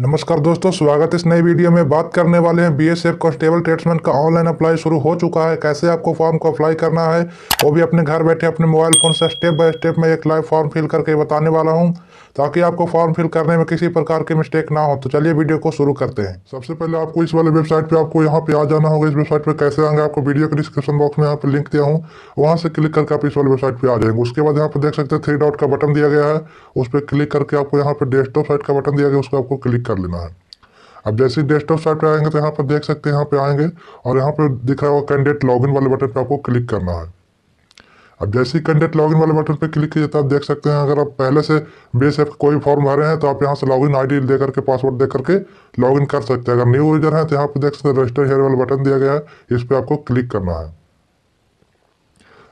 नमस्कार दोस्तों स्वागत है इस नई वीडियो में बात करने वाले हैं बीएसएफ कांस्टेबल ट्रेड्समैन का ऑनलाइन अप्लाई शुरू हो चुका है कैसे आपको फॉर्म को अप्लाई करना है वो भी अपने घर बैठे अपने मोबाइल फ़ोन से स्टेप बाय स्टेप मैं एक लाइव फॉर्म फिल करके बताने वाला हूं ताकि आपको फॉर्म फिल करने में किसी प्रकार की मिस्टेक ना हो तो चलिए वीडियो को शुरू करते हैं सबसे पहले आपको इस वाले वेबसाइट पर आपको यहाँ पर आ जाना होगा इस वेबसाइट पर कैसे आएंगे आपको वीडियो के डिस्क्रिप्शन बॉक्स में यहाँ पर लिंक दिया हूँ वहाँ से क्लिक करके आप इस वाले वेबसाइट पर आ जाएंगे उसके बाद यहाँ पर देख सकते हैं थ्री डॉट का बटन दिया गया है उस पर क्लिक करके आपको यहाँ पर डेस्कटॉप साइट का बटन दिया गया उसको आपको क्लिक कर लेना है अब जैसे ही डेस्कटॉप साइट पर आएंगे तो यहाँ पर देख सकते हैं यहाँ पर आएंगे और यहाँ पर दिख रहा होगा कैंडिडेट लॉगिन वाले बटन पर आपको क्लिक करना है अब जैसे ही कैंडिडेट लॉगिन वाले बटन पर क्लिक किया तो आप देख सकते हैं अगर आप पहले से बेस एफ कोई फॉर्म भरे हैं तो आप यहाँ से लॉगिन आईडी दे करके पासवर्ड दे करके लॉगिन कर सकते हैं अगर न्यू यूजर हैं तो यहाँ पर देख सकते हैं रजिस्टर हेयर वाला बटन दिया गया है इस पर आपको क्लिक करना है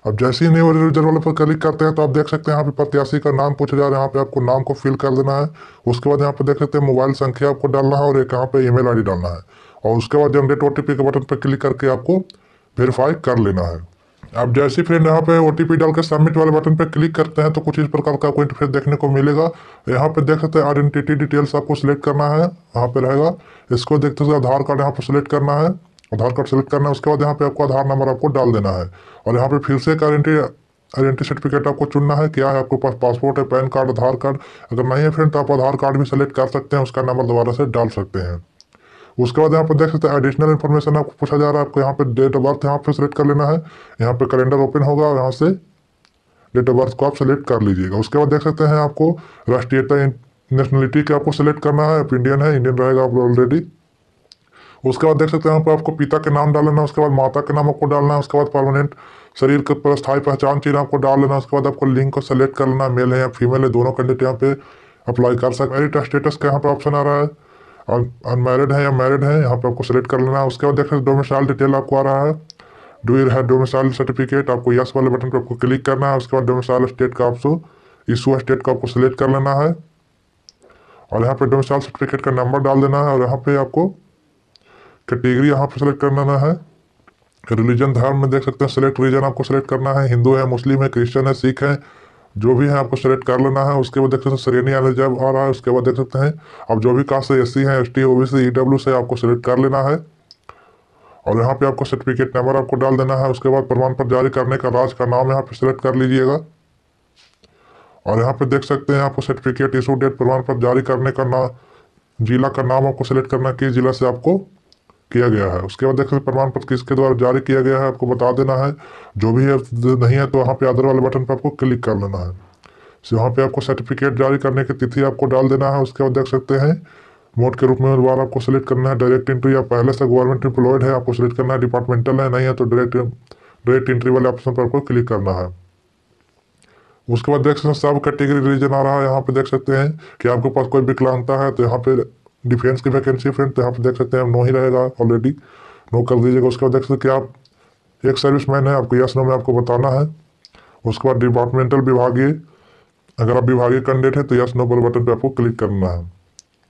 अब जैसे ही नेवर रिजल्ट वाले पर क्लिक करते हैं तो आप देख सकते हैं यहाँ पे प्रत्याशी का नाम पूछा जा रहा है यहाँ पे आपको नाम को फिल कर देना है उसके बाद यहाँ पे देख सकते हैं मोबाइल संख्या आपको डालना है और एक यहाँ पे ईमेल आईडी डालना है और उसके बाद जनरेट ओटीपी के बटन पर क्लिक करके आपको वेरीफाई कर लेना है अब जैसे फ्रेंड यहाँ पे ओ के सबमिट वाले बटन पे क्लिक करते हैं तो कुछ इस प्रकार का आपको इंटरफेस देखने को मिलेगा यहाँ पे देख सकते हैं आइडेंटिटी डिटेल्स आपको सिलेक्ट करना है यहाँ पे रहेगा इसको देखते हुए आधार कार्ड यहाँ पर सिलेक्ट करना है आधार कार्ड सेलेक्ट करना है उसके बाद यहाँ पे आपको आधार नंबर आपको डाल देना है और यहाँ पे फिर से एक आइडेंटी आइडेंटी सर्टिफिकेट आपको चुनना है क्या है आपके पास पासपोर्ट है पैन कार्ड आधार कार्ड अगर नहीं है फ्रेंड तो आप आधार कार्ड भी सेलेक्ट कर सकते हैं उसका नंबर दोबारा से डाल सकते हैं उसके बाद यहाँ पर देख सकते हैं एडिशनल इन्फॉर्मेशन आपको पूछा जा रहा है आपको यहाँ पर डेट ऑफ बर्थ यहाँ पर सेलेक्ट कर लेना है यहाँ पर कैलेंडर ओपन होगा और यहाँ से डेट ऑफ बर्थ को आप सेलेक्ट कर लीजिएगा उसके बाद देख सकते हैं आपको राष्ट्रीयता नेशनलिटी के आपको सेलेक्ट करना है आप इंडियन है इंडियन रहेगा आप ऑलरेडी उसके बाद देख सकते हैं यहाँ पर आपको पिता के नाम डाल लेना उसके बाद माता के नाम आपको डालना है उसके बाद परमानेंट शरीर के पर स्थायी पहचान चीन आपको डाल लेना उसके बाद आपको लिंक को सेलेक्ट कर लेना मेल है या फीमेल है दोनों कैंडिडेट यहाँ पे अप्लाई कर सकते मैरिड स्टेटस का यहाँ पर ऑप्शन आ रहा है अनमेरिड है या मैरिड है यहाँ पर आपको सेलेक्ट कर लेना है उसके बाद देख सकते डोमिसाइल डिटेल आपको आ रहा है यू है डोमिसाइल सर्टिफिकेट आपको यस वाले बटन पर आपको क्लिक करना है उसके बाद डोमिसाइल स्टेट का आपको इशू स्टेट का आपको सेलेक्ट कर लेना है और यहाँ पे डोमिसाइल सर्टिफिकेट का नंबर डाल देना है और यहाँ पे आपको कैटेगरी यहाँ पर सेलेक्ट करना है रिलीजन धर्म में देख सकते हैं सेलेक्ट रिलीजन आपको सेलेक्ट करना है हिंदू है मुस्लिम है क्रिश्चियन है सिख है जो भी है आपको सेलेक्ट कर लेना है उसके बाद देख सकते हैं श्रेणी आने जब आ रहा है उसके बाद देख सकते हैं अब जो भी कास्ट है एस सी है S T O B C E W से आपको सेलेक्ट कर लेना है और यहाँ पे आपको सर्टिफिकेट नंबर आपको डाल देना है उसके बाद प्रमाण पत्र जारी करने का राज का नाम यहाँ पे सेलेक्ट कर लीजिएगा और यहाँ पे देख सकते हैं आपको सर्टिफिकेट इशू डेट प्रमाण पत्र जारी करने का नाम जिला का नाम आपको सेलेक्ट करना किस जिला से आपको किया गया है उसके बाद देख सकते प्रमाण पत्र किसके द्वारा जारी किया गया है आपको बता देना है जो भी है नहीं है तो वहाँ पे अदर वाले बटन पर आपको क्लिक कर लेना है सो वहाँ पे आपको सर्टिफिकेट जारी करने की तिथि आपको डाल देना है उसके बाद देख सकते हैं मोड के रूप में बार आपको सेलेक्ट करना है डायरेक्ट इंट्री या पहले से गवर्नमेंट इंप्लॉयड है आपको सेलेक्ट करना है डिपार्टमेंटल है नहीं है तो डायरेक्ट डायरेक्ट इंट्री वाले ऑप्शन पर आपको क्लिक करना है उसके बाद देख सकते हैं सब कैटेगरी रीजन आ रहा है यहाँ पे देख सकते हैं कि आपके पास कोई विकलांगता है तो यहाँ पे डिफेंस की वैकेंसी फ्रेंड तो यहाँ पर देख सकते हैं नो ही रहेगा ऑलरेडी नो कर दीजिएगा उसके बाद देख सकते हैं आप एक सर्विस मैन है आपको यस नो में आपको बताना है उसके बाद डिपार्टमेंटल विभागीय अगर आप विभागीय कैंडिडेट हैं तो यस नो बल बटन पर आपको क्लिक करना है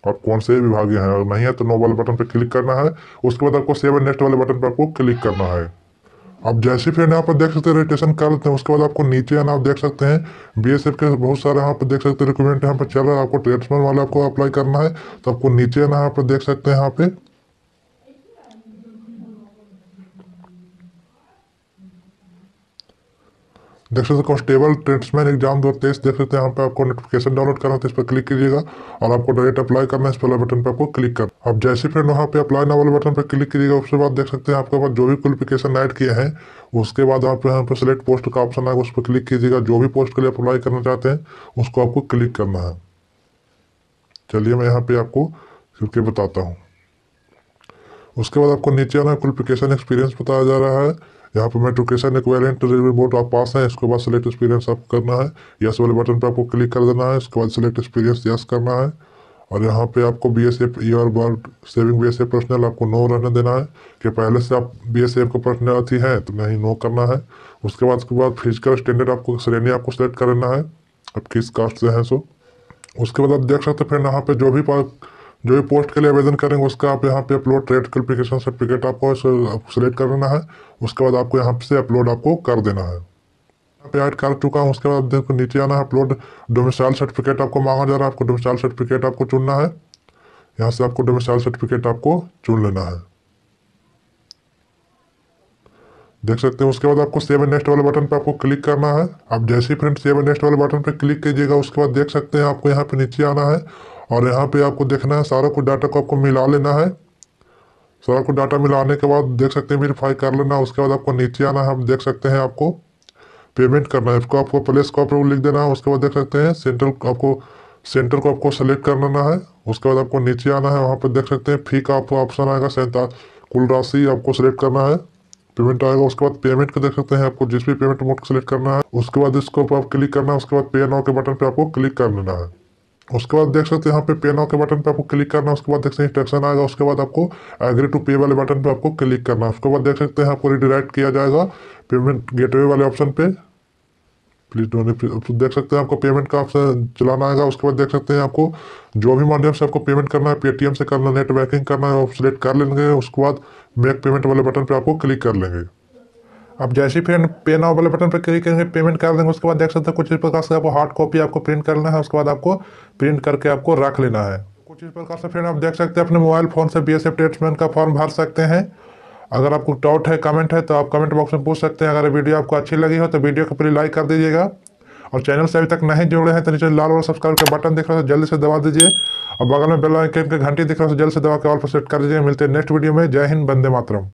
आप कौन से विभागीय हैं और नहीं है तो नो वाले बटन पर क्लिक करना है उसके बाद आपको सेवन नेक्स्ट वाले बटन पर आपको क्लिक करना है आप जैसे फिर यहाँ पर देख सकते हैं रजिस्ट्रेशन कर लेते हैं उसके बाद आपको नीचे आना आप देख सकते हैं बी के बहुत सारे यहाँ पर देख सकते हैं रिक्रूटमेंट यहाँ पर चल रहा है आपको ट्रेड्समैन वाला आपको अप्लाई करना है तो आपको नीचे आना यहाँ पर देख सकते हैं यहाँ पे देख सकते कॉन्स्टेबल ट्रेड्समैन एग्जाम दो हज़ार तेईस देख सकते हैं यहाँ पे आपको नोटिफिकेशन डाउनलोड करना है तो इस पर क्लिक कीजिएगा और आपको डायरेक्ट अप्लाई करना है इस पहले बटन पर आपको क्लिक कर अब जैसे फ्रेंड वहाँ पे अप्लाई ना वाले बटन पर क्लिक कीजिएगा उसके बाद देख सकते हैं आपके पास जो भी क्वालिफिकेशन ऐड किए हैं उसके बाद आप यहाँ पर सिलेक्ट पोस्ट का ऑप्शन आएगा उस पर क्लिक कीजिएगा जो भी पोस्ट के लिए अप्लाई करना चाहते हैं उसको आपको क्लिक करना है चलिए मैं यहाँ पर आपको क्योंकि बताता हूँ उसके बाद आपको नीचे आना क्वालिफिकेशन एक्सपीरियंस बताया जा रहा है यहाँ पे मेट्रिकेशन इक्वेलेंट रिमोट आप पास हैं इसके बाद सेलेक्ट एक्सपीरियंस आप करना है यस वाले बटन पर आपको क्लिक कर देना है इसके बाद सेलेक्ट एक्सपीरियंस यस करना है और यहाँ पे आपको बी एस एफ ईयर वर्ड सेविंग बी एस एफ पर्सनल आपको नो रहने देना है कि पहले से आप बी एस एफ का पर्सनल अथी है तो नहीं नो करना है उसके बाद उसके बाद फिजिकल स्टैंडर्ड आपको श्रेणी आपको सेलेक्ट करना है आप किस कास्ट से हैं सो उसके बाद आप देख सकते हैं फिर यहाँ पे जो भी पार्क जो भी पोस्ट के लिए आवेदन करेंगे उसका आप यहाँ पे अपलोड ट्रेड क्वालिफिकेशन सर्टिफिकेट आपको सेलेक्ट कर लेना है उसके बाद आपको यहाँ से अपलोड आपको कर देना है यहाँ पे ऐड कर चुका हूँ उसके बाद देखो नीचे आना है अपलोड डोमिसाइल सर्टिफिकेट आपको मांगा जा रहा है आपको डोमिसाइल सर्टिफिकेट आपको चुनना है यहाँ से आपको डोमिसाइल सर्टिफिकेट आपको चुन लेना है देख सकते हैं उसके बाद आपको सेवन नेक्स्ट वाले बटन पर आपको क्लिक करना है आप जैसे ही फ्रेंड सेवन नेक्स्ट वाले बटन पर क्लिक कीजिएगा उसके बाद देख सकते हैं आपको यहाँ पे नीचे आना है और यहाँ पे आपको देखना है सारा कुछ डाटा को आपको मिला लेना है सारा कुछ डाटा मिलाने के बाद देख सकते हैं वेरीफाई कर लेना उसके बाद आपको नीचे आना है आप देख सकते हैं आपको पेमेंट करना है इसको आपको प्लेस को आप लिख देना है उसके बाद देख सकते हैं सेंट्रल आपको सेंटर को आपको सेलेक्ट कर लेना है उसके बाद आपको नीचे आना है वहाँ पर देख सकते हैं फी का आपको ऑप्शन आएगा सैंता कुल राशि आपको सेलेक्ट करना है पेमेंट आएगा उसके बाद पेमेंट को देख सकते हैं आपको जिस भी पेमेंट मोड को सिलेक्ट करना है उसके बाद इसको आप क्लिक करना है उसके बाद पे नाउ के बटन पे आपको क्लिक कर लेना है उसके बाद देख सकते हैं यहाँ पे पे नाउ के बटन पे आपको क्लिक करना है उसके बाद देख सकते हैं इंस्ट्रक्शन आएगा उसके बाद आपको एग्री टू पे वाले बटन पे आपको क्लिक करना है उसके बाद देख सकते हैं आपको रिडायरेक्ट किया जाएगा पेमेंट गेटवे वाले ऑप्शन पे प्लीज डोने तो देख सकते हैं आपको पेमेंट का ऑप्शन चलाना आएगा उसके बाद देख सकते हैं आपको जो भी माध्यम से आपको पेमेंट करना है पेटीएम से करना है नेट बैंकिंग करना है सिलेक्ट कर लेंगे उसके बाद मेक पेमेंट वाले बटन पर आपको क्लिक कर लेंगे आप जैसे ही फिर पे नाउ वाले बटन पर क्लिक करेंगे पेमेंट कर देंगे उसके बाद देख सकते हैं कुछ इस प्रकार से आपको हार्ड कॉपी आपको प्रिंट करना है उसके बाद आपको प्रिंट करके आपको रख लेना है कुछ इस प्रकार से फिर आप देख सकते हैं अपने मोबाइल फ़ोन से बी एस का फॉर्म भर सकते हैं अगर आपको डाउट है कमेंट है तो आप कमेंट बॉक्स में पूछ सकते हैं अगर वीडियो आपको अच्छी लगी हो तो वीडियो को प्लीज लाइक कर दीजिएगा और चैनल से अभी तक नहीं जुड़े हैं तो नीचे लाल और सब्सक्राइब का बटन दिख रहा है तो जल्दी से दबा दीजिए और बगल में बेल आइकन के घंटी दिख रहा है तो जल्द से दबा के ऑल पर सेट कर दीजिए मिलते हैं नेक्स्ट वीडियो में जय हिंद बंदे मातरम